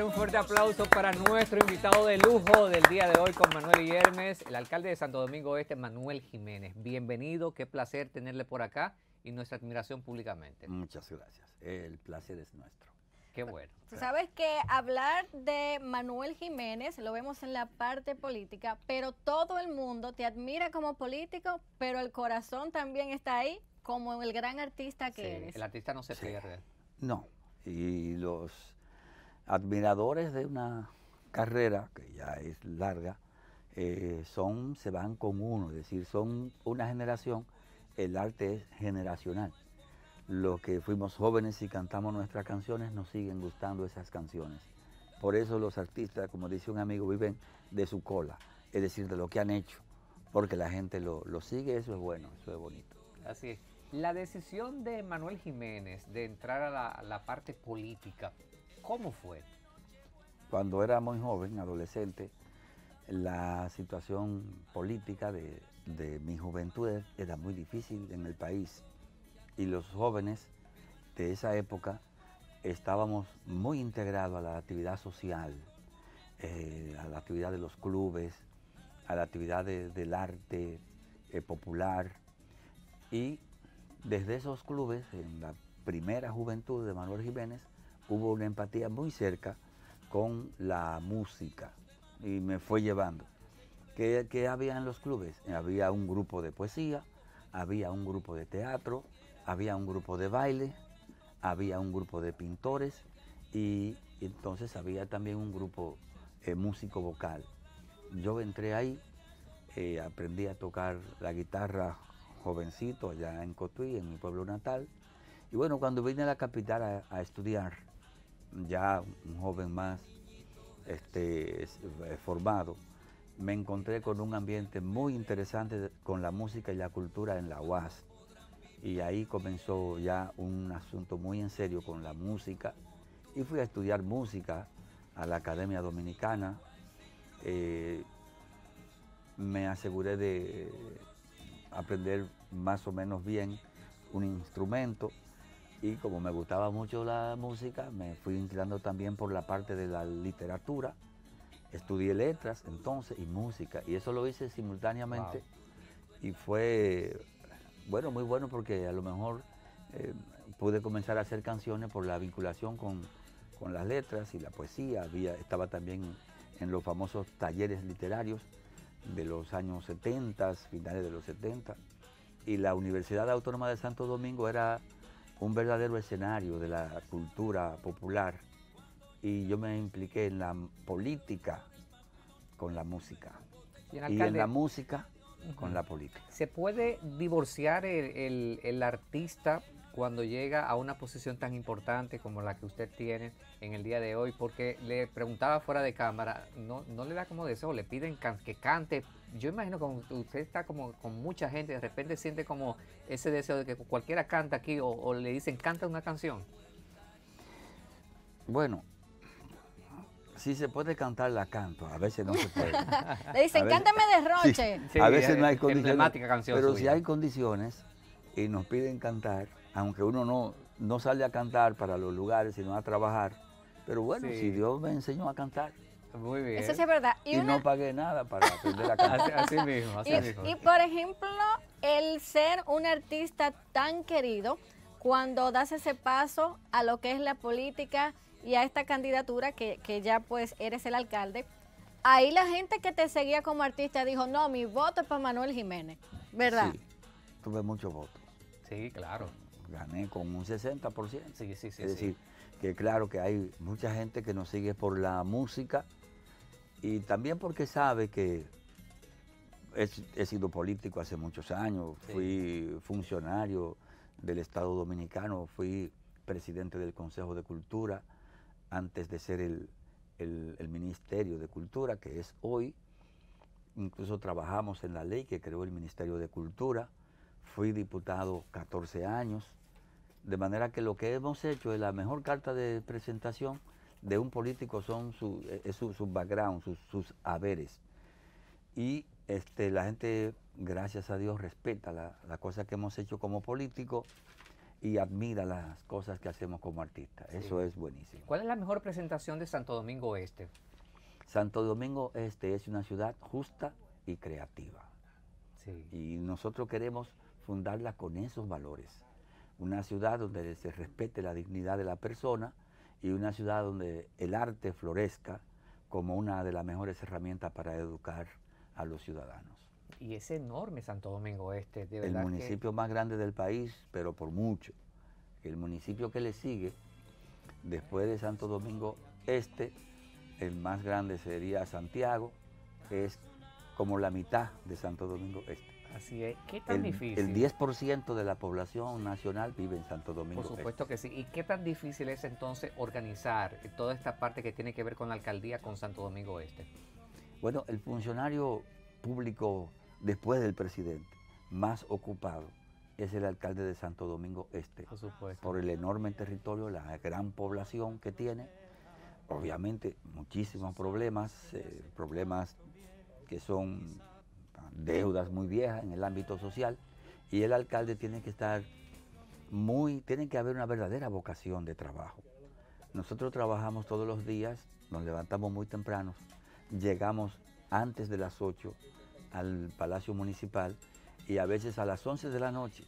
un fuerte aplauso para nuestro invitado de lujo del día de hoy con Manuel Guillermes, el alcalde de Santo Domingo Este, Manuel Jiménez. Bienvenido, qué placer tenerle por acá y nuestra admiración públicamente. Muchas gracias, el placer es nuestro. Qué bueno. sabes que hablar de Manuel Jiménez lo vemos en la parte política, pero todo el mundo te admira como político, pero el corazón también está ahí como el gran artista que eres. El artista no se sí. pierde. No, y los admiradores de una carrera que ya es larga, eh, son, se van con uno, es decir, son una generación, el arte es generacional. Los que fuimos jóvenes y cantamos nuestras canciones nos siguen gustando esas canciones. Por eso los artistas, como dice un amigo, viven de su cola, es decir, de lo que han hecho, porque la gente lo, sigue, eso es bueno, eso es bonito. Así es. La decisión de Manuel Jiménez de entrar a la parte política, ¿Cómo fue? Cuando era muy joven, adolescente, la situación política de, mi juventud e-, era muy difícil en el país y los jóvenes de esa época estábamos muy integrados a la actividad social, eh, a la actividad de los clubes, a la actividad del arte eh, popular. Y desde esos clubes, en la primera juventud de Manuel Jiménez, hubo una empatía muy cerca con la música y me fue llevando. ¿Qué, había en los clubes? Había un grupo de poesía, había un grupo de teatro, había un grupo de baile, había un grupo de pintores y entonces había también un grupo eh, músico vocal. Yo entré ahí, eh, aprendí a tocar la guitarra jovencito allá en Cotuí, en mi pueblo natal. Y bueno, cuando vine a la capital a estudiar, ya un joven más este, eh, formado, me encontré con un ambiente muy interesante con la música y la cultura en la UAS. Y ahí comenzó ya un asunto muy en serio con la música. Y fui a estudiar música a la Academia Dominicana. Eh, me aseguré de aprender más o menos bien un instrumento y como me gustaba mucho la música, me fui inclinando también por la parte de la literatura. Estudié letras entonces y música. Y eso lo hice simultáneamente. Y fue, bueno, muy bueno porque a lo mejor eh, pude comenzar a hacer canciones por la vinculación con, con las letras y la poesía. Había, estaba también en los famosos talleres literarios de los años 70, finales de los 70. Y la Universidad Autónoma de Santo Domingo era un verdadero escenario de la cultura popular y yo me impliqué en la política con la música. Y, en, la música con la política. ¿Se puede divorciar el, artista cuando llega a una posición tan importante como la que usted tiene en el día de hoy? Porque le preguntaba fuera de cámara, ¿no, no le da como deseo? ¿Le piden que cante yo imagino que usted está como con mucha gente, de repente siente como ese deseo de que cualquiera canta aquí o, le dicen canta una canción. Bueno, si se puede cantar, la canto. A veces no se puede. Le dicen, cántame de roche. a veces no hay condiciones. pero si hay condiciones y nos piden cantar, aunque uno no, no sale a cantar para los lugares, sino a trabajar. Pero bueno, si Dios me enseñó a cantar, muy bien. Eso sí es verdad. Y, no pagué nada para aprender la clase. así, mismo, y, por ejemplo, el ser un artista tan querido, cuando das ese paso a lo que es la política y a esta candidatura, que, ya pues eres el alcalde, ahí la gente que te seguía como artista dijo, no, mi voto es para Manuel Jiménez, ¿verdad? Sí, tuve muchos votos. Sí, claro. Gané con un 60%. Sí, sí, sí. Es decir, que claro que hay mucha gente que nos sigue por la música, y también porque sabe que he, sido político hace muchos años, fui funcionario del Estado Dominicano, fui presidente del Consejo de Cultura antes de ser el, el Ministerio de Cultura, que es hoy. Incluso trabajamos en la ley que creó el Ministerio de Cultura. Fui diputado 14 años. De manera que lo que hemos hecho es la mejor carta de presentación de un político son su, eh, es su, background, sus, sus haberes. Y este, la gente, gracias a Dios, respeta las la cosas que hemos hecho como políticos y admira las cosas que hacemos como artistas. Eso es buenísimo. ¿Cuál es la mejor presentación de Santo Domingo Este? Santo Domingo Este es una ciudad justa y creativa. Y nosotros queremos fundarla con esos valores. Una ciudad donde se respete la dignidad de la persona, y una ciudad donde el arte florezca como una de las mejores herramientas para educar a los ciudadanos. Y es enorme Santo Domingo Este, El municipio más grande del país, pero por mucho. El municipio que le sigue, después de Santo Domingo Este, el más grande sería Santiago, que es como la mitad de Santo Domingo Este. Así es. ¿Qué tan difícil? El 10% de la población nacional vive en Santo Domingo. Este. Por supuesto que sí. ¿Y qué tan difícil es entonces organizar toda esta parte que tiene que ver con la alcaldía con Santo Domingo Este? Bueno, el funcionario público después del presidente más ocupado es el alcalde de Santo Domingo Este. Por supuesto. Por el enorme territorio, la gran población que tiene. Obviamente, muchísimos problemas, eh, problemas que son deudas muy viejas en el ámbito social y el alcalde tiene que estar muy, tiene que haber una verdadera vocación de trabajo. Nosotros trabajamos todos los días, nos levantamos muy temprano, llegamos antes de las 8 al Palacio Municipal y a veces a las 11 de la noche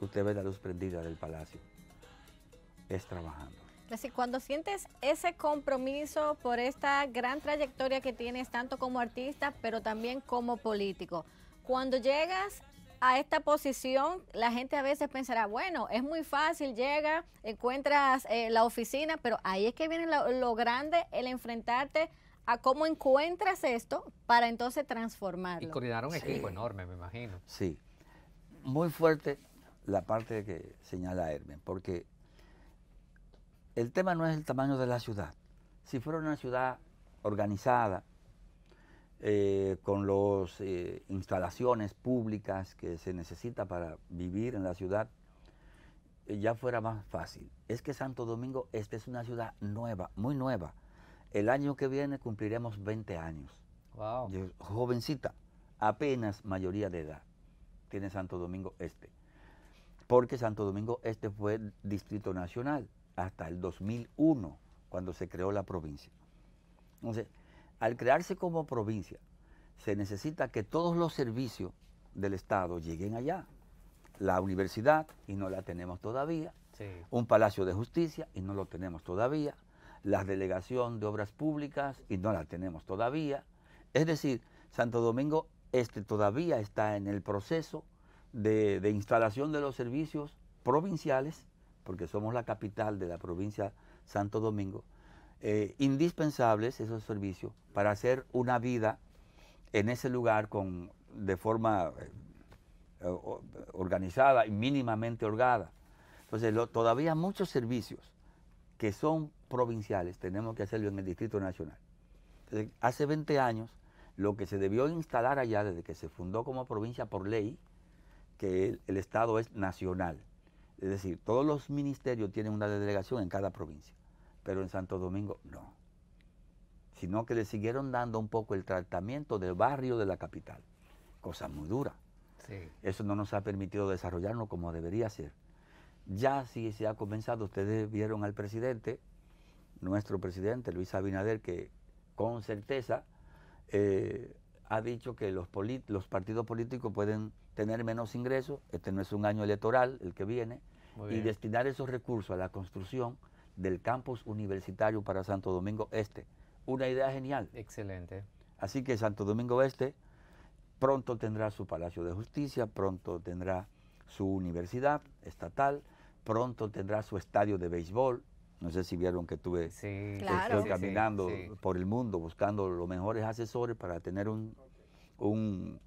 usted ve la luz prendida del Palacio. Es trabajando decir, cuando sientes ese compromiso por esta gran trayectoria que tienes tanto como artista, pero también como político, cuando llegas a esta posición, la gente a veces pensará, bueno, es muy fácil, llega, encuentras eh, la oficina, pero ahí es que viene lo, grande, el enfrentarte a cómo encuentras esto para entonces transformarlo. Y coordinar un equipo enorme, me imagino. Sí, muy fuerte la parte que señala Hermen, porque el tema no es el tamaño de la ciudad. Si fuera una ciudad organizada, eh, con las eh, instalaciones públicas que se necesita para vivir en la ciudad, eh, ya fuera más fácil. Es que Santo Domingo Este es una ciudad nueva, muy nueva. El año que viene cumpliremos 20 años. Wow. jovencita, apenas mayoría de edad tiene Santo Domingo Este. Porque Santo Domingo Este fue Distrito Nacional hasta el 2001, cuando se creó la provincia. Entonces, al crearse como provincia, se necesita que todos los servicios del Estado lleguen allá. La universidad, y no la tenemos todavía. Un palacio de justicia, y no lo tenemos todavía. La delegación de obras públicas, y no la tenemos todavía. Es decir, Santo Domingo Este todavía está en el proceso de instalación de los servicios provinciales porque somos la capital de la provincia Santo Domingo, eh, indispensables esos servicios para hacer una vida en ese lugar con, de forma eh, organizada y mínimamente holgada. Entonces, todavía muchos servicios que son provinciales tenemos que hacerlo en el Distrito Nacional. hace 20 años, lo que se debió instalar allá desde que se fundó como provincia por ley, que el Estado es nacional es decir, todos los ministerios tienen una delegación en cada provincia, pero en Santo Domingo no. Sino que le siguieron dando un poco el tratamiento del barrio de la capital, cosa muy dura. Sí. Eso no nos ha permitido desarrollarnos como debería ser. Ya si se ha comenzado, ustedes vieron al presidente, nuestro presidente Luis Abinader, que con certeza eh, ha dicho que los, los partidos políticos pueden tener menos ingresos, este no es un año electoral el que viene, y destinar esos recursos a la construcción del campus universitario para Santo Domingo Este. Una idea genial. Excelente. Así que Santo Domingo Este pronto tendrá su Palacio de Justicia, pronto tendrá su universidad estatal, pronto tendrá su estadio de béisbol. No sé si vieron que tuve, sí, estoy caminando por el mundo buscando los mejores asesores para tener un,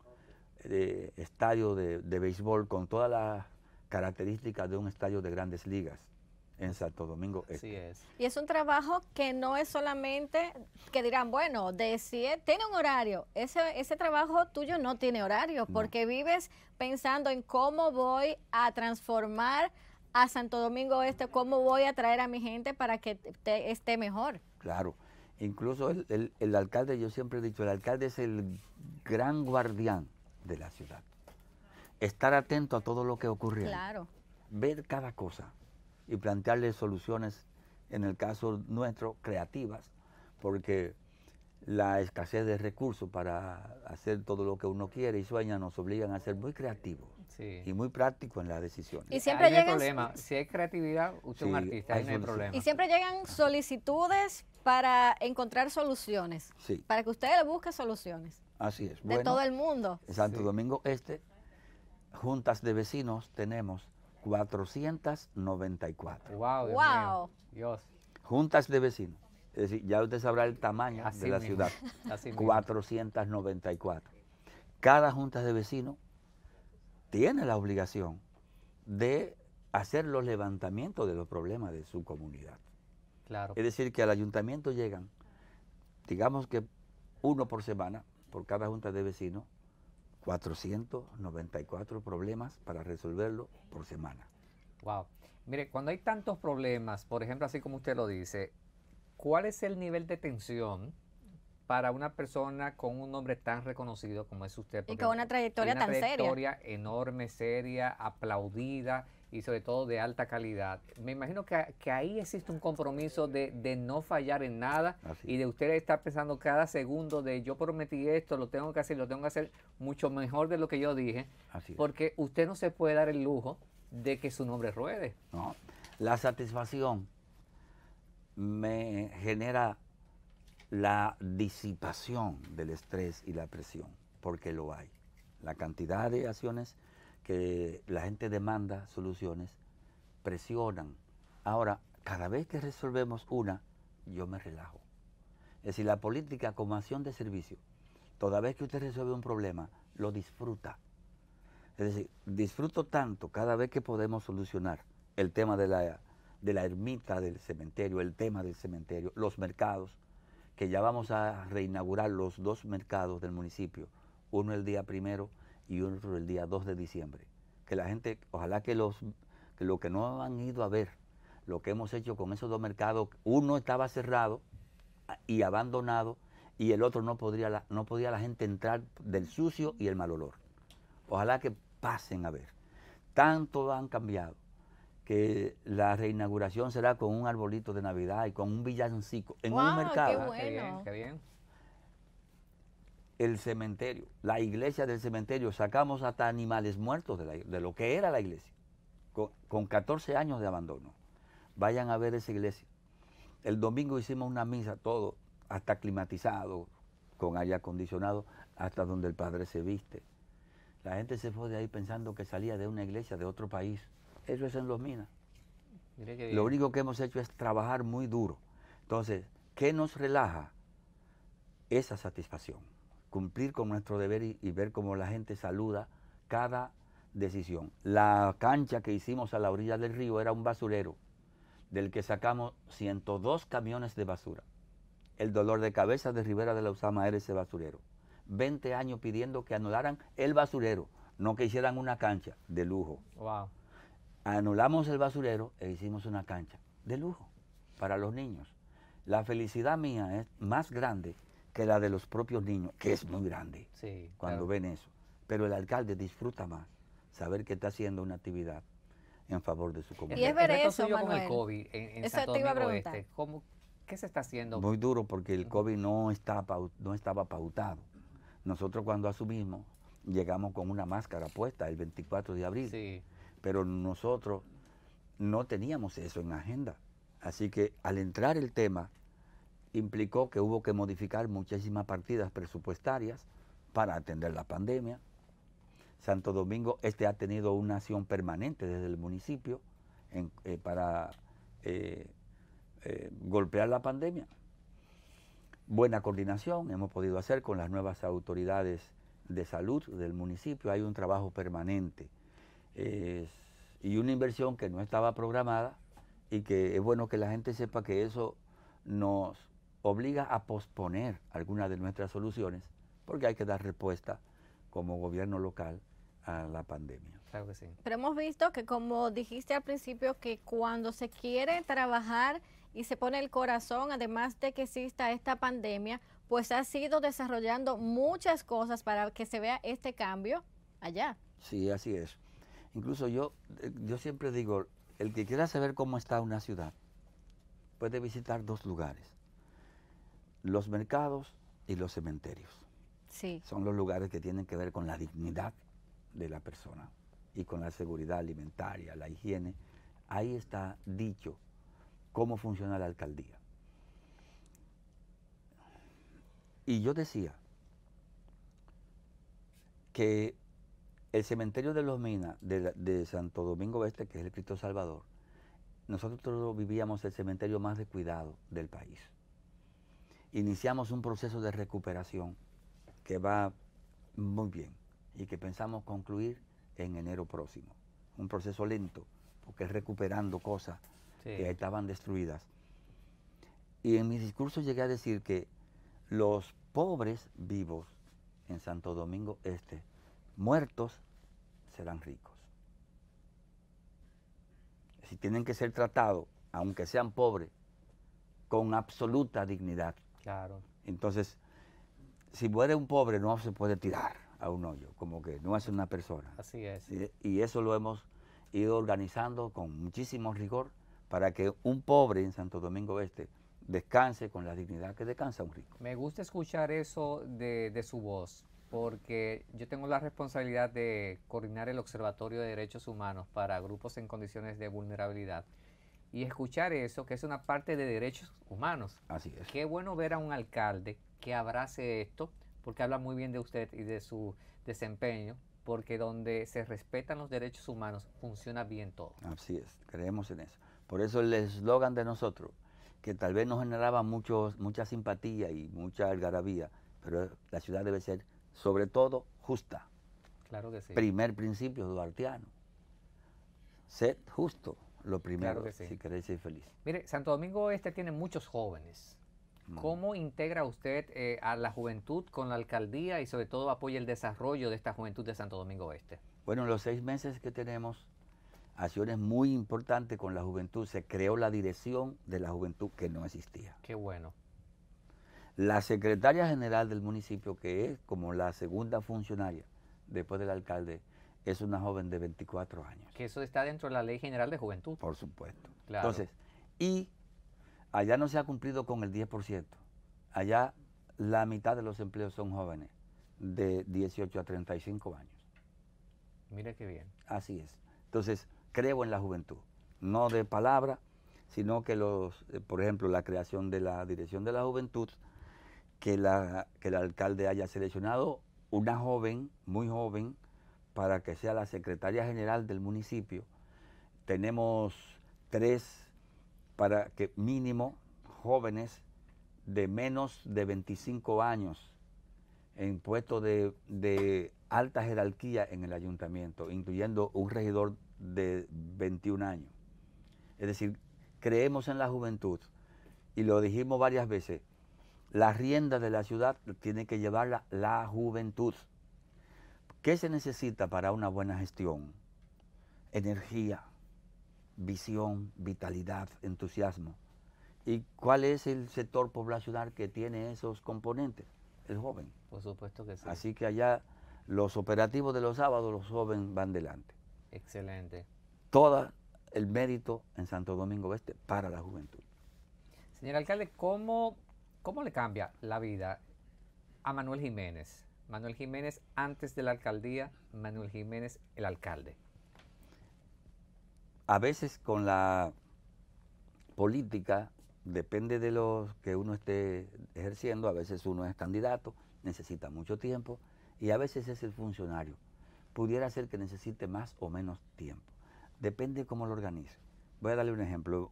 eh, estadio de, de béisbol con todas las Característica de un estadio de grandes ligas en Santo Domingo. Este. Así es. Y es un trabajo que no es solamente que dirán, bueno, de tiene un horario. Ese, ese trabajo tuyo no tiene horario porque vives pensando en cómo voy a transformar a Santo Domingo Este, cómo voy a traer a mi gente para que esté mejor. Claro. Incluso el, el alcalde, yo siempre he dicho, el alcalde es el gran guardián de la ciudad estar atento a todo lo que ocurre, Claro. Ver cada cosa y plantearle soluciones, en el caso nuestro, creativas, porque la escasez de recursos para hacer todo lo que uno quiere y sueña nos obligan a ser muy creativos y muy prácticos en las decisiones. Y siempre llegan... Si hay creatividad, usted es un artista, Y siempre llegan solicitudes para encontrar soluciones. Para que usted le busque soluciones. Así es. De todo el mundo. Santo Domingo Este juntas de vecinos tenemos 494. Wow, Dios, Juntas de vecinos. Es decir, ya usted sabrá el tamaño de la ciudad. Así 494. Cada junta de vecinos tiene la obligación de hacer los levantamientos de los problemas de su comunidad. Claro. Es decir, que al ayuntamiento llegan, digamos que uno por semana, por cada junta de vecinos, 494 problemas para resolverlo por semana. Wow. Mire, cuando hay tantos problemas, por ejemplo, así como usted lo dice, ¿cuál es el nivel de tensión para una persona con un nombre tan reconocido como es usted? y con una trayectoria tan seria. Una trayectoria enorme, seria, aplaudida y sobre todo de alta calidad. Me imagino que, ahí existe un compromiso de, no fallar en nada y de usted estar pensando cada segundo de yo prometí esto, lo tengo que hacer, lo tengo que hacer mucho mejor de lo que yo dije, porque usted no se puede dar el lujo de que su nombre ruede. No, la satisfacción me genera la disipación del estrés y la presión, porque lo hay. La cantidad de acciones que la gente demanda soluciones, presionan. Ahora, cada vez que resolvemos una, yo me relajo. Es decir, la política como acción de servicio, toda vez que usted resuelve un problema, lo disfruta. Es decir, disfruto tanto cada vez que podemos solucionar el tema de la, de la ermita del cementerio, el tema del cementerio, los mercados, que ya vamos a reinaugurar los dos mercados del municipio, uno el día primero y otro el día 2 de diciembre. Que la gente, ojalá que los que, lo que no han ido a ver lo que hemos hecho con esos dos mercados, uno estaba cerrado ah, y abandonado y el otro no, podría no podía la gente entrar del sucio y el mal olor. Ojalá que pasen a ver. Tanto han cambiado que la reinauguración será con un arbolito de Navidad y con un villancico en un mercado. Ah, el cementerio, la iglesia del cementerio. Sacamos hasta animales muertos de, lo que era la iglesia, con, con, 14 años de abandono. Vayan a ver esa iglesia. El domingo hicimos una misa, todo, hasta climatizado, con aire acondicionado, hasta donde el padre se viste. La gente se fue de ahí pensando que salía de una iglesia de otro país. Eso es en Los Minas. Lo único que hemos hecho es trabajar muy duro. Entonces, ¿qué nos relaja? Esa satisfacción cumplir con nuestro deber y, ver cómo la gente saluda cada decisión. La cancha que hicimos a la orilla del río era un basurero del que sacamos 102 camiones de basura. El dolor de cabeza de Rivera de la Usama era ese basurero. 20 años pidiendo que anularan el basurero, no que hicieran una cancha de lujo. Wow. Anulamos el basurero e hicimos una cancha de lujo para los niños. La felicidad mía es más grande que la de los propios niños, que es muy grande cuando ven eso. Pero el alcalde disfruta más saber que está haciendo una actividad en favor de su comunidad. Y es ver eso, con el COVID eso te iba a preguntar. Este, ¿Qué se está haciendo? Muy duro porque el COVID no, está, no estaba pautado. Nosotros cuando asumimos llegamos con una máscara puesta el 24 de abril, pero nosotros no teníamos eso en agenda. Así que al entrar el tema, implicó que hubo que modificar muchísimas partidas presupuestarias para atender la pandemia. Santo Domingo Este ha tenido una acción permanente desde el municipio eh, para eh, eh, golpear la pandemia. Buena coordinación hemos podido hacer con las nuevas autoridades de salud del municipio. Hay un trabajo permanente y una inversión que no estaba programada y que es bueno que la gente sepa que eso nos obliga a posponer algunas de nuestras soluciones porque hay que dar respuesta como gobierno local a la pandemia. Claro que sí. Pero hemos visto que como dijiste al principio, que cuando se quiere trabajar y se pone el corazón, además de que exista esta pandemia, pues ha sido desarrollando muchas cosas para que se vea este cambio allá. Sí, así es. Incluso yo, yo siempre digo, el que quiera saber cómo está una ciudad, puede visitar dos lugares los mercados y los cementerios. Son los lugares que tienen que ver con la dignidad de la persona y con la seguridad alimentaria, la higiene. Ahí está dicho cómo funciona la alcaldía. Y yo decía que el cementerio de los Minas, de, de, Santo Domingo Este, que es el Cristo Salvador, nosotros vivíamos el cementerio más descuidado del país iniciamos un proceso de recuperación que va muy bien y que pensamos concluir en enero próximo. Un proceso lento, porque es recuperando cosas que estaban destruidas. Y en mi discurso llegué a decir que los pobres vivos en Santo Domingo Este, muertos, serán ricos. Si tienen que ser tratados, aunque sean pobres, con absoluta dignidad, Claro. Entonces, si muere un pobre, no se puede tirar a un hoyo, como que no es una persona. Así es. Y, eso lo hemos ido organizando con muchísimo rigor para que un pobre en Santo Domingo Este descanse con la dignidad que descansa un rico. Me gusta escuchar eso de su voz, porque yo tengo la responsabilidad de coordinar el Observatorio de Derechos Humanos para grupos en condiciones de vulnerabilidad y escuchar eso, que es una parte de derechos humanos. Así es. Qué bueno ver a un alcalde que abrace esto, porque habla muy bien de usted y de su desempeño, porque donde se respetan los derechos humanos funciona bien todo. Así es, creemos en eso. Por eso el eslogan de nosotros, que tal vez nos generaba mucha simpatía y mucha algarabía, pero la ciudad debe ser sobre todo justa. Claro que sí. Primer principio duartiano. Ser justo lo primero, si queréis ser feliz. Mire, Santo Domingo Este tiene muchos jóvenes. ¿Cómo integra usted eh, a la juventud con la alcaldía y sobre todo apoya el desarrollo de esta juventud de Santo Domingo Este? Bueno, en los seis meses que tenemos, acciones muy importantes con la juventud. Se creó la dirección de la juventud que no existía. Qué bueno. La secretaria general del municipio, que es como la segunda funcionaria después del alcalde, es una joven de 24 años. Que eso está dentro de la Ley General de Juventud. Por supuesto. Entonces, y allá no se ha cumplido con el 10%. Allá la mitad de los empleos son jóvenes, de 18 a 35 años. mire qué bien. Así es. Entonces, creo en la juventud, no de palabra, sino que los, eh, por ejemplo, la creación de la Dirección de la Juventud, que, la, que el alcalde haya seleccionado una joven, muy joven, para que sea la secretaria general del municipio. Tenemos tres para que mínimo jóvenes de menos de 25 años en puestos de, de, alta jerarquía en el ayuntamiento, incluyendo un regidor de 21 años. Es decir, creemos en la juventud y lo dijimos varias veces, la rienda de la ciudad tiene que llevarla la juventud. ¿Qué se necesita para una buena gestión? Energía, visión, vitalidad, entusiasmo. ¿Y cuál es el sector poblacional que tiene esos componentes? El joven. Por supuesto que sí. Así que allá los operativos de los sábados, los jóvenes van delante. Excelente. Todo el mérito en Santo Domingo Este para la juventud. Señor alcalde, cómo le cambia la vida a Manuel Jiménez Manuel Jiménez antes de la alcaldía, Manuel Jiménez el alcalde. A veces con la política depende de lo que uno esté ejerciendo, a veces uno es candidato, necesita mucho tiempo y a veces es el funcionario. Pudiera ser que necesite más o menos tiempo. Depende cómo lo organice. Voy a darle un ejemplo.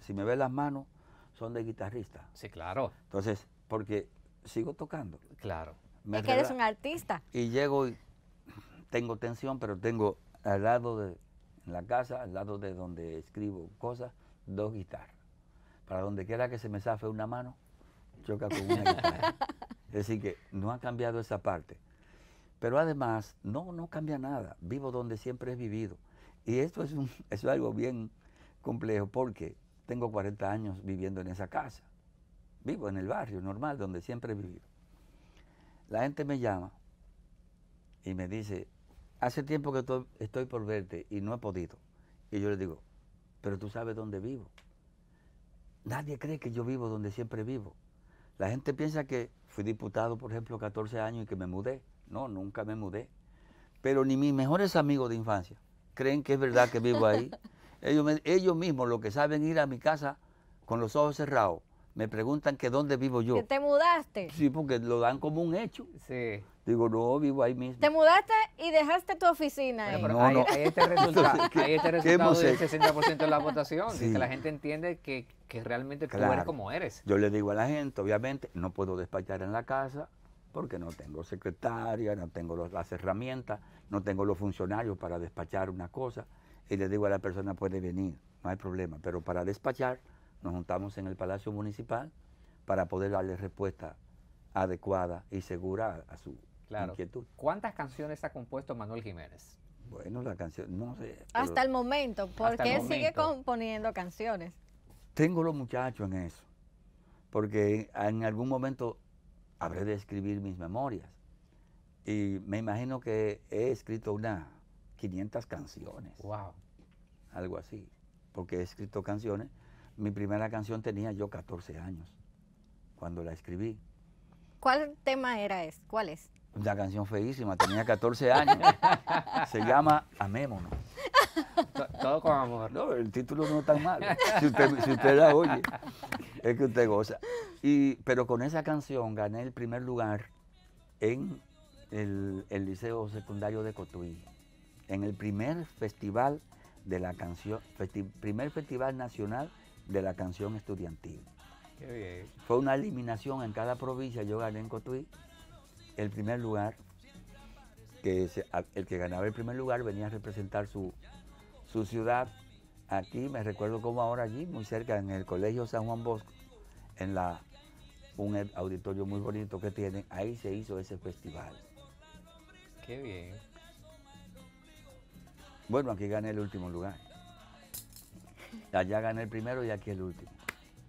si me ve las manos, son de guitarrista. Sí, claro. Entonces, porque sigo tocando. Claro. Me es que eres un artista. Y llego y tengo tensión, pero tengo al lado de la casa, al lado de donde escribo cosas, dos guitarras. Para donde quiera que se me zafe una mano, choca con una guitarra. es decir, que no ha cambiado esa parte. Pero además, no, no cambia nada. Vivo donde siempre he vivido. Y esto es algo bien complejo porque tengo 40 años viviendo en esa casa. Vivo en el barrio normal donde siempre he vivido. La gente me llama y me dice, hace tiempo que estoy, por verte y no he podido. Y yo le digo, pero tú sabes dónde vivo. Nadie cree que yo vivo donde siempre vivo. La gente piensa que fui diputado, por ejemplo, 14 años y que me mudé. No, nunca me mudé. Pero ni mis mejores amigos de infancia creen que es verdad que vivo ahí. ellos, ellos mismos, lo que saben ir a mi casa con los ojos cerrados, me preguntan que dónde vivo yo. ¿Que te mudaste? Sí, porque lo dan como un hecho. Sí. Digo, no, vivo ahí mismo. Te mudaste y dejaste tu oficina. no, no. Hay este resultado, Hay este resultado del 60% de la votación, sí. la gente entiende que, realmente tú eres como eres. Yo le digo a la gente, obviamente, no puedo despachar en la casa porque no tengo secretaria, no tengo las herramientas, no tengo los funcionarios para despachar una cosa. Y le digo a la persona, puede venir, no hay problema, pero para despachar nos juntamos en el Palacio Municipal para poder darle respuesta adecuada y segura a, su inquietud. ¿Cuántas canciones ha compuesto Manuel Jiménez? Bueno, la canción, no sé. Hasta el momento, porque qué sigue componiendo canciones. Tengo los muchachos en eso, porque en algún momento habré de escribir mis memorias. Y me imagino que he escrito unas 500 canciones. Wow. Algo así, porque he escrito canciones mi primera canción tenía yo 14 años cuando la escribí. ¿Cuál tema era es? ¿Cuál es? Una canción feísima, tenía 14 años. Se llama Amémonos. Todo con amor. No, el título no tan mal. Si usted, si usted la oye, es que usted goza. Y, pero con esa canción gané el primer lugar en el, Liceo Secundario de Cotuí, en el primer festival de la canción, primer festival nacional de la canción estudiantil. Fue una eliminación en cada provincia. Yo gané en Cotuí el primer lugar, que el que ganaba el primer lugar venía a representar su, ciudad. Aquí me recuerdo como ahora allí, muy cerca, en el Colegio San Juan Bosco, en la, un e, auditorio muy bonito que tiene ahí se hizo ese festival. Qué bien. Bueno, aquí gané el último lugar. Allá gané el primero y aquí el último.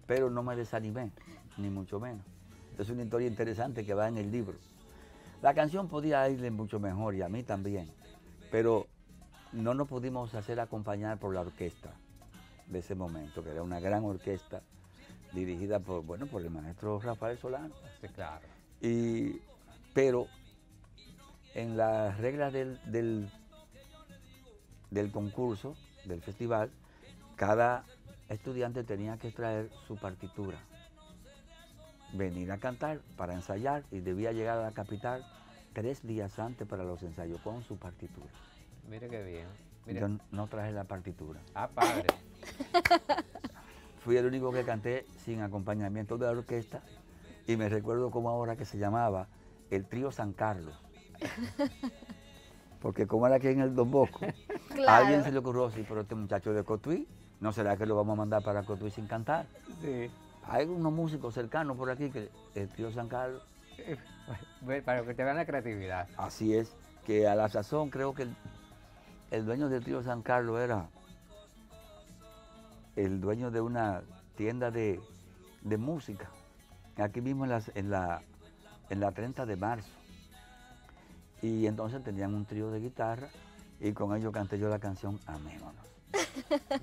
Pero no me desanimé, ni mucho menos. Es una historia interesante que va en el libro. La canción podía irle mucho mejor y a mí también, pero no nos pudimos hacer acompañar por la orquesta de ese momento, que era una gran orquesta dirigida por, bueno, por el maestro Rafael Solano. claro. Y, pero en las reglas del, del, del concurso, del festival, cada estudiante tenía que traer su partitura, venir a cantar para ensayar y debía llegar a la capital tres días antes para los ensayos con su partitura. Mire qué bien. Yo no traje la partitura. Ah, padre. Fui el único que canté sin acompañamiento de la orquesta y me recuerdo como ahora que se llamaba el trío San Carlos. Porque como era aquí en el Don Bosco, alguien se le ocurrió, sí, pero este muchacho de Cotuí ¿No será que lo vamos a mandar para Cotuí sin cantar? Sí. Hay unos músicos cercanos por aquí, que el eh, tío San Carlos. Eh, para que te vean la creatividad. Así es, que a la sazón creo que el, dueño del tío San Carlos era el dueño de una tienda de, música, aquí mismo en, las, en, la, en la 30 de marzo. Y entonces tenían un trío de guitarra y con ellos canté yo la canción Amémonos.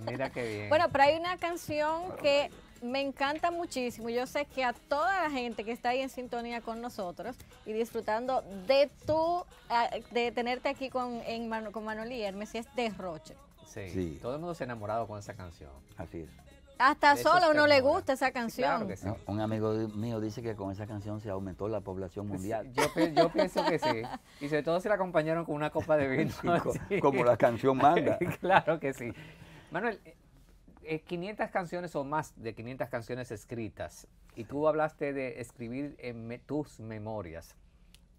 Mira qué bien. Bueno, pero hay una canción que me encanta muchísimo. Yo sé que a toda la gente que está ahí en sintonía con nosotros y disfrutando de tu, ah, de tenerte aquí con, en, con y Hermes, es Derroche. Sí, sí, todo el mundo se ha enamorado con esa canción. Así es. Hasta solo uno le gusta esa canción. un amigo mío dice que con esa canción se aumentó la población mundial. yo, pienso que sí. Y sobre todo se la acompañaron con una copa de vino. como la canción manga. claro que sí. Manuel, 500 eh, eh, canciones o más de 500 canciones escritas. Y tú hablaste de escribir en tus memorias.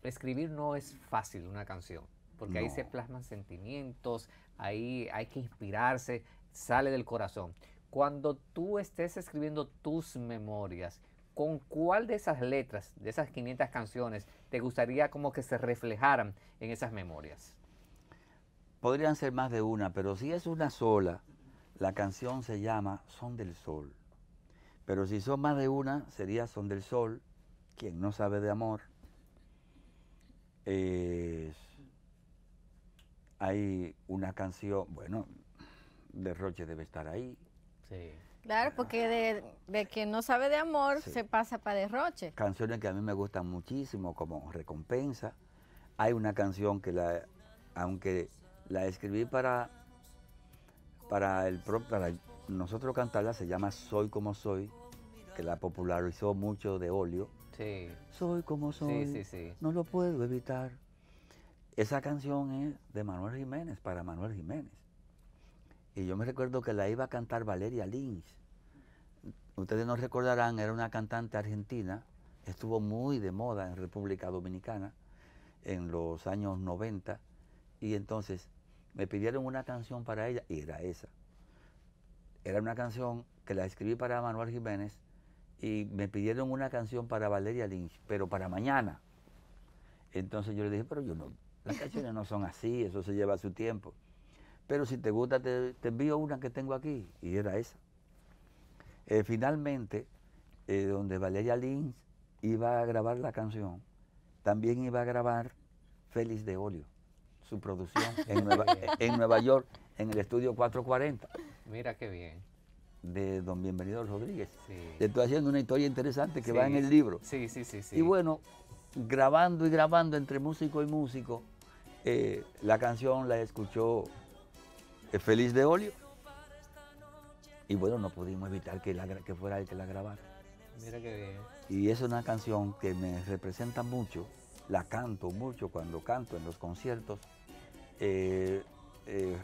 Escribir no es fácil una canción, porque ahí se plasman sentimientos, ahí hay que inspirarse, sale del corazón cuando tú estés escribiendo tus memorias, ¿con cuál de esas letras, de esas 500 canciones, te gustaría como que se reflejaran en esas memorias? Podrían ser más de una, pero si es una sola, la canción se llama Son del Sol. Pero si son más de una, sería Son del Sol, quien no sabe de amor. hay una canción, bueno, Derroche debe estar ahí. Claro, porque de, de que no sabe de amor se pasa para derroche. Canciones que a mí me gustan muchísimo, como Recompensa. Hay una canción que la, aunque la escribí para, para el para nosotros cantarla, se llama Soy como soy, que la popularizó mucho de óleo. Soy como soy, no lo puedo evitar. Esa canción es de Manuel Jiménez, para Manuel Jiménez. Y yo me recuerdo que la iba a cantar Valeria Lynch. Ustedes no recordarán, era una cantante argentina, estuvo muy de moda en República Dominicana en los años 90. Y entonces me pidieron una canción para ella y era esa. Era una canción que la escribí para Manuel Jiménez y me pidieron una canción para Valeria Lynch, pero para mañana. Entonces yo le dije, pero yo no, las canciones no son así, eso se lleva su tiempo. Pero si te gusta, te, envío una que tengo aquí. Y era esa. Eh, finalmente, eh, donde Valeria Lins iba a grabar la canción, también iba a grabar Félix de Olio, su producción en Nueva, York, en el estudio 440. Mira qué bien de don Bienvenido Rodríguez. estoy haciendo una historia interesante que va en el libro. Sí, sí, sí, sí, Y bueno, grabando y grabando entre músico y músico, eh, la canción la escuchó es eh, feliz de Olio. Y bueno, no pudimos evitar que, fuera él que la grabara. Mira qué bien. Y es una canción que me representa mucho, la canto mucho cuando canto en los conciertos. Eh, eh,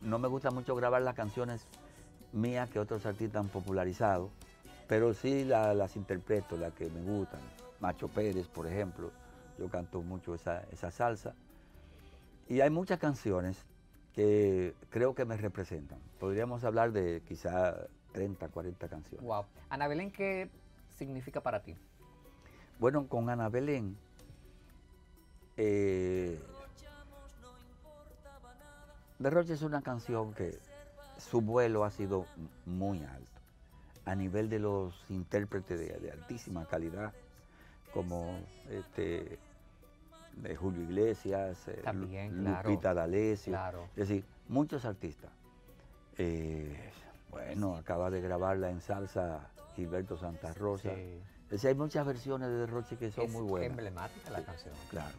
no me gusta mucho grabar las canciones mías que otros artistas han popularizado, pero sí las interpreto, las que me gustan. Macho Pérez, por ejemplo, yo canto mucho esa, esa salsa. Y hay muchas canciones que creo que me representan. Podríamos hablar de quizá 30, 40 canciones. Wow. Ana Belén, ¿qué significa para ti? Bueno, con Ana Belén, eh, es una canción que su vuelo ha sido muy alto, a nivel de los intérpretes de, de altísima calidad, como este, de Julio Iglesias, eh, Lupita es decir, muchos artistas. Eh, bueno, acaba de grabarla en salsa Gilberto Santa Rosa. Es decir, hay muchas versiones de Roche que son muy buenas. Es emblemática la canción. Claro.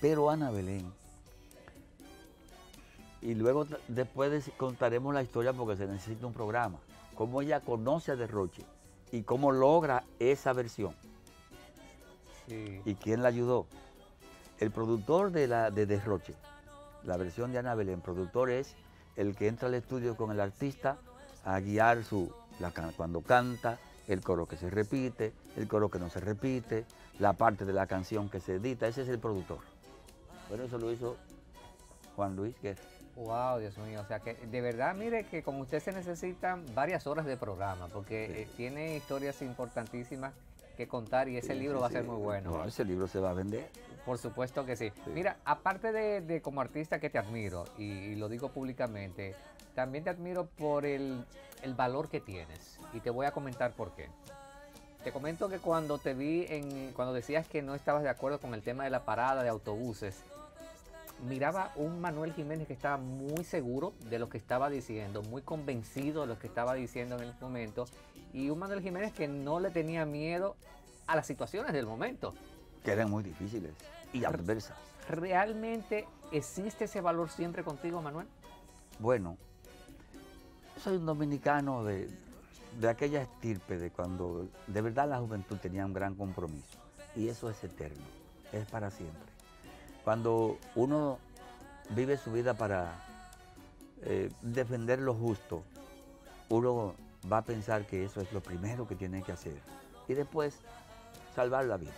Pero Ana Belén, y luego después contaremos la historia porque se necesita un programa, cómo ella conoce a Derroche y cómo logra esa versión. Sí. ¿Y quién la ayudó? El productor de, la, de Derroche, la versión de anabel en productor es el que entra al estudio con el artista a guiar su, cuando canta, el coro que se repite, el coro que no se repite, la parte de la canción que se edita, ese es el productor. Bueno, eso lo hizo Juan Luis Guerra. Wow, Dios mío, o sea que de verdad, mire que como usted se necesitan varias horas de programa, porque eh, tiene historias importantísimas que contar y ese libro va a ser muy bueno. No, ese libro se va a vender. Por supuesto que sí. Mira, aparte de, como artista que te admiro, y, lo digo públicamente, también te admiro por el, el, valor que tienes. Y te voy a comentar por qué. Te comento que cuando te vi, en, cuando decías que no estabas de acuerdo con el tema de la parada de autobuses, miraba un Manuel Jiménez que estaba muy seguro de lo que estaba diciendo, muy convencido de lo que estaba diciendo en el momento, y un Manuel Jiménez que no le tenía miedo a las situaciones del momento. Que eran muy difíciles y adversas. ¿Realmente existe ese valor siempre contigo, Manuel? Bueno, soy un dominicano de, aquella estirpe de cuando de verdad la juventud tenía un gran compromiso. Y eso es eterno, es para siempre. Cuando uno vive su vida para eh, defender lo justo, uno va a pensar que eso es lo primero que tiene que hacer. Y después, salvar la vida.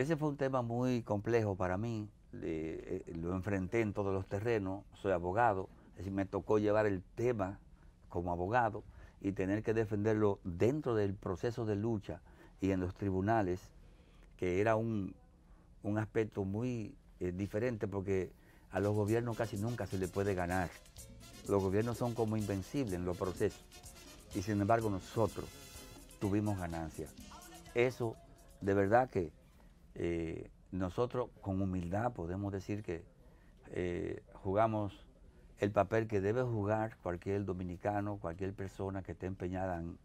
Ese fue un tema muy complejo para mí, eh, lo enfrenté en todos los terrenos, soy abogado, es decir, me tocó llevar el tema como abogado y tener que defenderlo dentro del proceso de lucha y en los tribunales, que era un, aspecto muy eh, diferente porque a los gobiernos casi nunca se le puede ganar. Los gobiernos son como invencibles en los procesos y sin embargo nosotros tuvimos ganancias. Eso de verdad que eh, nosotros con humildad podemos decir que eh, jugamos el papel que debe jugar cualquier dominicano, cualquier persona que esté empeñada en,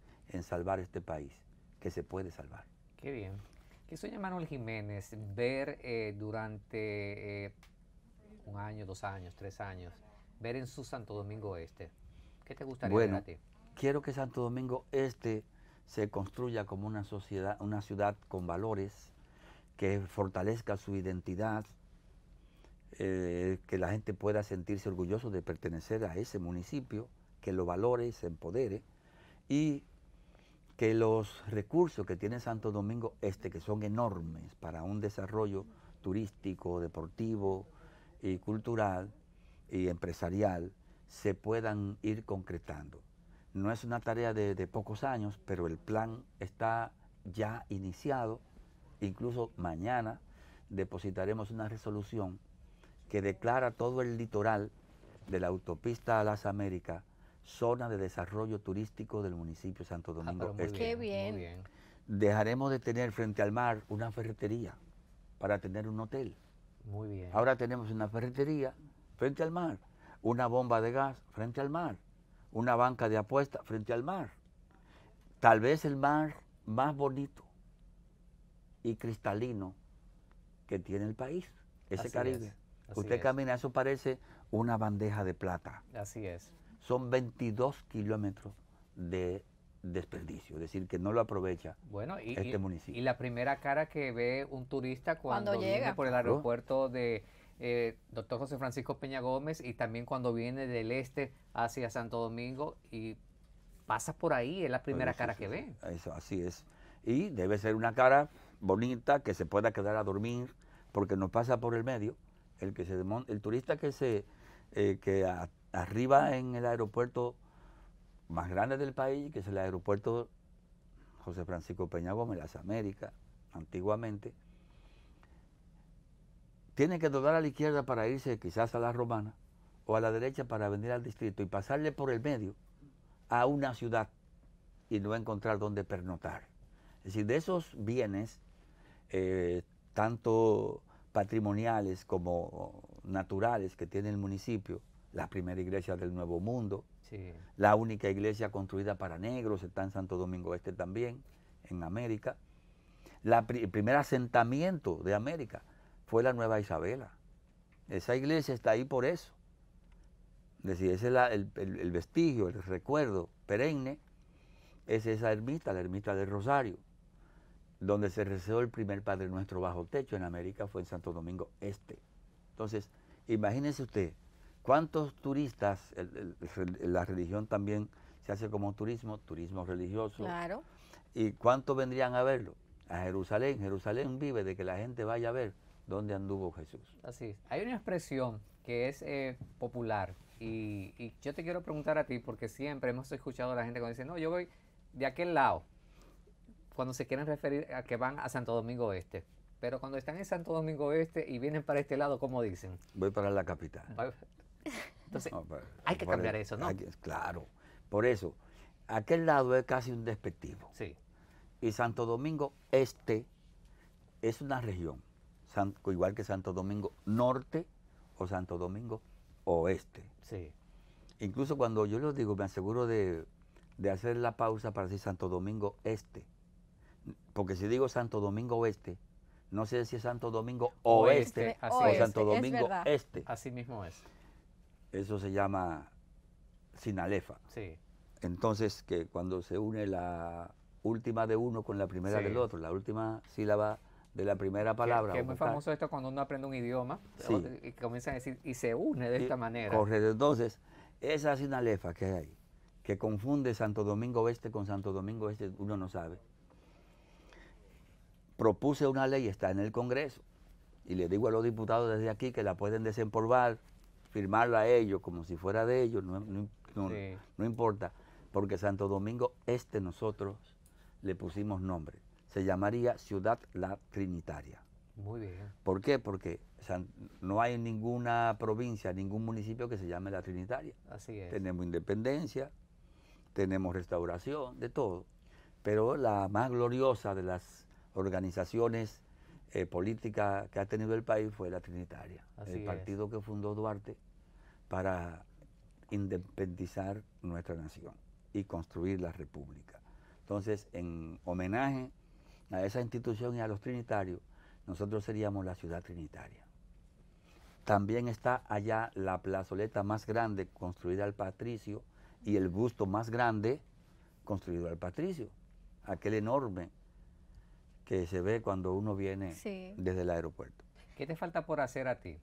salvar este país, que se puede salvar. Qué bien. ¿Qué Quiso Manuel Jiménez ver eh, durante un año, dos años, tres años, ver en su Santo Domingo Este. ¿Qué te gustaría a ti? Quiero que Santo Domingo Este se construya como una sociedad, una ciudad con valores, que fortalezca su identidad, eh, que la gente pueda sentirse orgulloso de pertenecer a ese municipio, que lo valore y se empodere, y que los recursos que tiene Santo Domingo Este, que son enormes para un desarrollo turístico, deportivo y cultural y empresarial, se puedan ir concretando. No es una tarea de pocos años, pero el plan está ya iniciado Incluso mañana depositaremos una resolución que declara todo el litoral de la autopista a las Américas zona de desarrollo turístico del municipio de Santo Domingo. Ah, este. bien. Dejaremos de tener frente al mar una ferretería para tener un hotel. Muy bien. Ahora tenemos una ferretería frente al mar, una bomba de gas frente al mar, una banca de apuestas frente al mar. Tal vez el mar más bonito y cristalino que tiene el país, ese Caribe. Usted camina, eso parece una bandeja de plata. Así es. Son 22 kilómetros de desperdicio, es decir, que no lo aprovecha bueno, y, este municipio. Y la primera cara que ve un turista cuando, llega. viene por el aeropuerto de eh, Doctor José Francisco Peña Gómez y también cuando viene del este hacia Santo Domingo y pasa por ahí, es la primera cara que ve. Eso, así es. Y debe ser una cara bonita, que se pueda quedar a dormir, porque no pasa por el medio. El, que se el turista que se eh, que arriba en el aeropuerto más grande del país, que es el aeropuerto José Francisco Peña Gómez, las Américas, antiguamente, tiene que doblar a la izquierda para irse quizás a la romana o a la derecha para venir al distrito y pasarle por el medio a una ciudad y no encontrar dónde pernotar. Es decir, de esos bienes eh, tanto patrimoniales como naturales que tiene el municipio, la primera iglesia del Nuevo Mundo, la única iglesia construida para negros, está en Santo Domingo Este también, en América. el primer asentamiento de América fue la Nueva Isabela. Esa iglesia está ahí por eso. Es decir, ese es el vestigio, el recuerdo perenne, es esa ermita, la ermita del Rosario donde se rezó el primer Padre Nuestro bajo techo en América fue en Santo Domingo Este. Entonces, imagínese usted, ¿cuántos turistas, la religión también se hace como turismo, turismo religioso? Claro. ¿Y cuántos vendrían a verlo? A Jerusalén. Jerusalén vive de que la gente vaya a ver dónde anduvo Jesús. Así es. Hay una expresión que es eh, popular y, yo te quiero preguntar a ti, porque siempre hemos escuchado a la gente cuando dice, no, yo voy de aquel lado cuando se quieren referir a que van a Santo Domingo Este. Pero cuando están en Santo Domingo Este y vienen para este lado, ¿cómo dicen? Voy para la capital. Entonces, hay que cambiar eso, ¿no? claro. Por eso, aquel lado es casi un despectivo. Sí. Y Santo Domingo Este es una región, igual que Santo Domingo Norte o Santo Domingo Oeste. Sí. Incluso cuando yo lo digo, me aseguro de, de hacer la pausa para decir Santo Domingo Este porque si digo Santo Domingo Oeste, no sé si es Santo Domingo Oeste, o Santo Domingo Este. Así mismo es. Eso se llama Sinalefa. Sí. Entonces, que cuando se une la última de uno con la primera del otro, la última sílaba de la primera palabra. es muy famoso esto cuando uno aprende un idioma y comienza a decir y se une de esta manera. Correcto. Entonces, esa sinalefa que hay, que confunde Santo Domingo Oeste con Santo Domingo Este, uno no sabe propuse una ley, está en el Congreso, y le digo a los diputados desde aquí que la pueden desempolvar, firmarla a ellos como si fuera de ellos, no, importa, porque Santo Domingo Este nosotros le pusimos nombre, se llamaría Ciudad La Trinitaria. Muy bien. ¿Por qué? Porque no hay ninguna provincia, ningún municipio que se llame La Trinitaria. Así es. Tenemos independencia, tenemos restauración, de todo. Pero la más gloriosa de las organizaciones eh, políticas que ha tenido el país fue la Trinitaria, el partido que fundó Duarte para independizar nuestra nación y construir la república. Entonces, en homenaje a esa institución y a los trinitarios, nosotros seríamos la ciudad trinitaria. También está allá la plazoleta más grande construida al patricio y el busto más grande construido al patricio, aquel enorme que se ve cuando uno viene desde el aeropuerto. ¿Qué te falta por hacer a ti?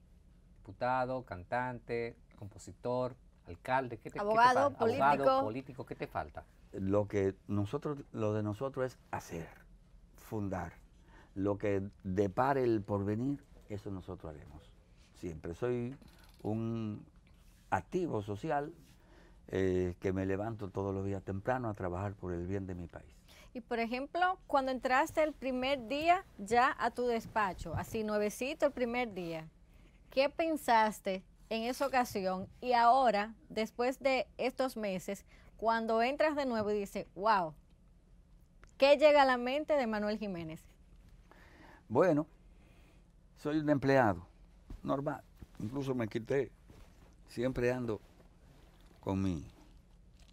Diputado, cantante, compositor, alcalde, ¿qué te, abogado, político. ¿qué te falta? Lo que nosotros, lo de nosotros es hacer, fundar. Lo que depare el porvenir, eso nosotros haremos. Siempre soy un activo social eh, que me levanto todos los días temprano a trabajar por el bien de mi país. Y por ejemplo, cuando entraste el primer día ya a tu despacho, así nuevecito el primer día, ¿qué pensaste en esa ocasión? Y ahora, después de estos meses, cuando entras de nuevo y dices, wow, ¿qué llega a la mente de Manuel Jiménez? Bueno, soy un empleado, normal, incluso me quité, siempre ando con mi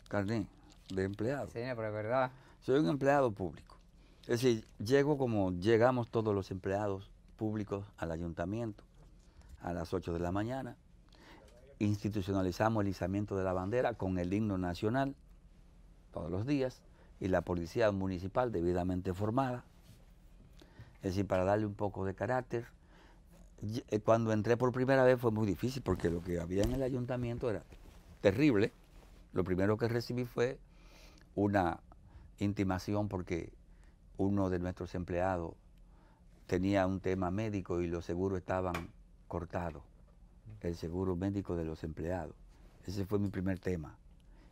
carnet de empleado. Sí, pero es verdad. Soy un empleado público. Es decir, llego como llegamos todos los empleados públicos al ayuntamiento a las 8 de la mañana. Institucionalizamos el izamiento de la bandera con el himno nacional todos los días y la policía municipal debidamente formada. Es decir, para darle un poco de carácter. Eh, cuando entré por primera vez fue muy difícil porque lo que había en el ayuntamiento era terrible. Lo primero que recibí fue una intimación porque uno de nuestros empleados tenía un tema médico y los seguros estaban cortados, el seguro médico de los empleados. Ese fue mi primer tema.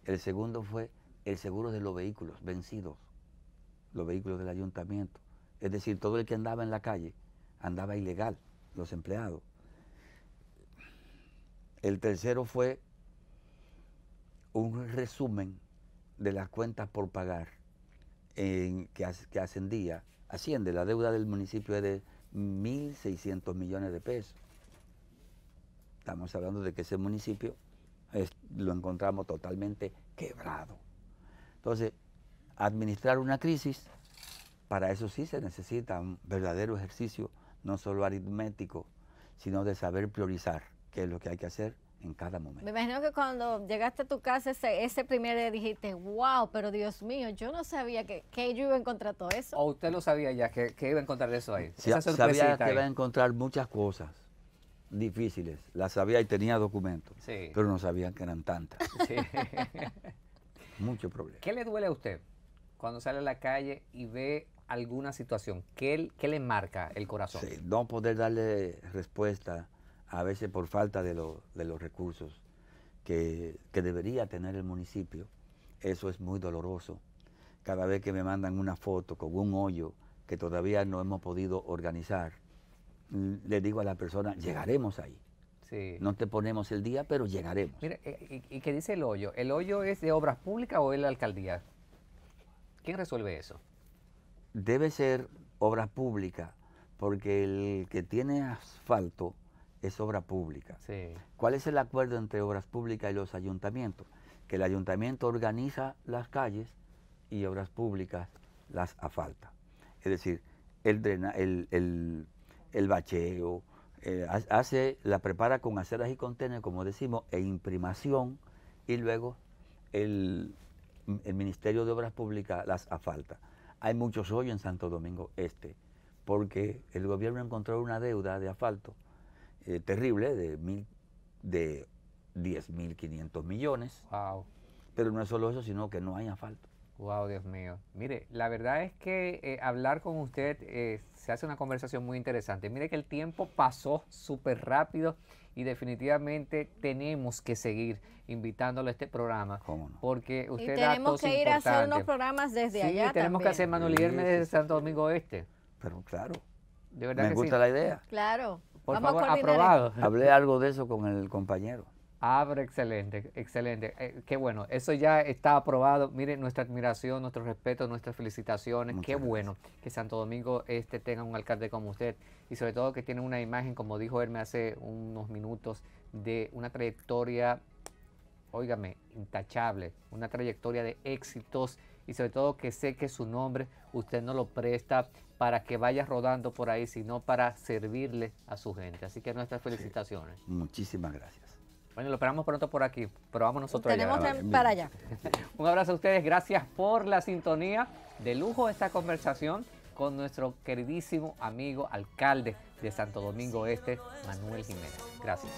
El segundo fue el seguro de los vehículos vencidos, los vehículos del ayuntamiento. Es decir, todo el que andaba en la calle andaba ilegal, los empleados. El tercero fue un resumen de las cuentas por pagar que, ascendía, asciende, la deuda del municipio es de 1.600 millones de pesos. Estamos hablando de que ese municipio lo encontramos totalmente quebrado. Entonces, administrar una crisis, para eso sí se necesita un verdadero ejercicio, no solo aritmético, sino de saber priorizar qué es lo que hay que hacer en cada momento. Me imagino que cuando llegaste a tu casa ese, primer día dijiste, wow, pero Dios mío, yo no sabía que, yo iba a encontrar todo eso. O usted lo sabía ya, que, iba a encontrar eso ahí. Sí, sabía que iba a encontrar muchas cosas difíciles. Las sabía y tenía documentos, pero no sabían que eran tantas. Sí. Mucho problema. ¿Qué le duele a usted cuando sale a la calle y ve alguna situación? ¿Qué, qué le marca el corazón? no poder darle respuesta a veces por falta de, de los recursos que, debería tener el municipio, eso es muy doloroso. Cada vez que me mandan una foto con un hoyo que todavía no hemos podido organizar, le digo a la persona, llegaremos ahí. No te ponemos el día, pero llegaremos. Mira, eh, eh, ¿y, que qué dice el hoyo? ¿El hoyo es de obras públicas o es la alcaldía? ¿Quién resuelve eso? Debe ser obras públicas, porque el que tiene asfalto es obra pública. ¿Cuál es el acuerdo entre obras públicas y los ayuntamientos? Que el ayuntamiento organiza las calles y obras públicas las asfalta. Es decir, el, drena, el, bacheo, eh, hace, la prepara con aceras y contenedores, como decimos, e imprimación, y luego el, el Ministerio de Obras Públicas las asfalta. Hay muchos hoy en Santo Domingo Este, porque el gobierno encontró una deuda de asfalto eh, terrible de, mil, de 10.500 millones. Wow. Pero no es solo eso, sino que no haya asfalto. Wow, Dios mío. Mire, la verdad es que eh, hablar con usted eh, se hace una conversación muy interesante. Mire que el tiempo pasó súper rápido y definitivamente tenemos que seguir invitándolo a este programa. ¿Cómo no? Porque usted y tenemos que ir a hacer unos programas desde sí, allá. Tenemos que hacer Manuel Guillermo desde Santo Domingo Este. Pero claro. Me gusta la idea. Claro. Por favor, aprobado. Hablé algo de eso con el compañero. Ah, pero excelente, excelente. Eh, qué bueno, eso ya está aprobado. Miren, nuestra admiración, nuestro respeto, nuestras felicitaciones. qué bueno que Santo Domingo este tenga un alcalde como usted y sobre todo que tiene una imagen, como dijo él hace unos minutos, de una trayectoria, óigame, intachable, una trayectoria de éxitos y sobre todo que sé que su nombre usted no lo presta para que vaya rodando por ahí, sino para servirle a su gente. Así que nuestras felicitaciones. Muchísimas gracias. Bueno, lo esperamos pronto por aquí, pero vamos nosotros allá. para allá. Un abrazo a ustedes, gracias por la sintonía. De lujo esta conversación con nuestro queridísimo amigo alcalde de Santo Domingo Este, Manuel Jiménez. Gracias.